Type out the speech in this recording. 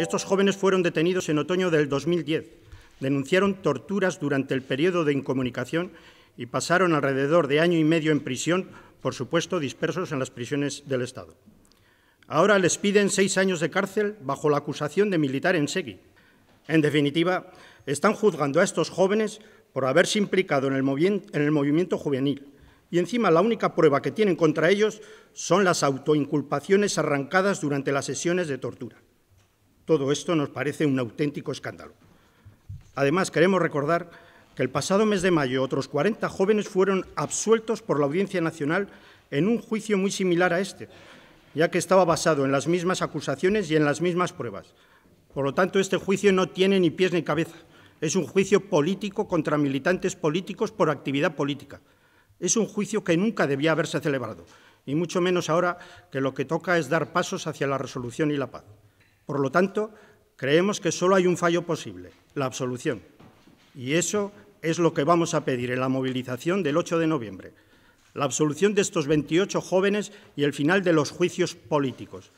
Estos jóvenes fueron detenidos en otoño del 2010. Denunciaron torturas durante el periodo de incomunicación y pasaron alrededor de año y medio en prisión, por supuesto dispersos en las prisiones del Estado. Ahora les piden seis años de cárcel bajo la acusación de militar en Segui. En definitiva, están juzgando a estos jóvenes por haberse implicado en el movimiento juvenil, y encima la única prueba que tienen contra ellos son las autoinculpaciones arrancadas durante las sesiones de tortura. Todo esto nos parece un auténtico escándalo. Además, queremos recordar que el pasado mes de mayo otros 40 jóvenes fueron absueltos por la Audiencia Nacional en un juicio muy similar a este, ya que estaba basado en las mismas acusaciones y en las mismas pruebas. Por lo tanto, este juicio no tiene ni pies ni cabeza. Es un juicio político contra militantes políticos por actividad política. Es un juicio que nunca debía haberse celebrado, y mucho menos ahora que lo que toca es dar pasos hacia la resolución y la paz. Por lo tanto, creemos que solo hay un fallo posible, la absolución. Y eso es lo que vamos a pedir en la movilización del 8 de noviembre. La absolución de estos 28 jóvenes y el final de los juicios políticos.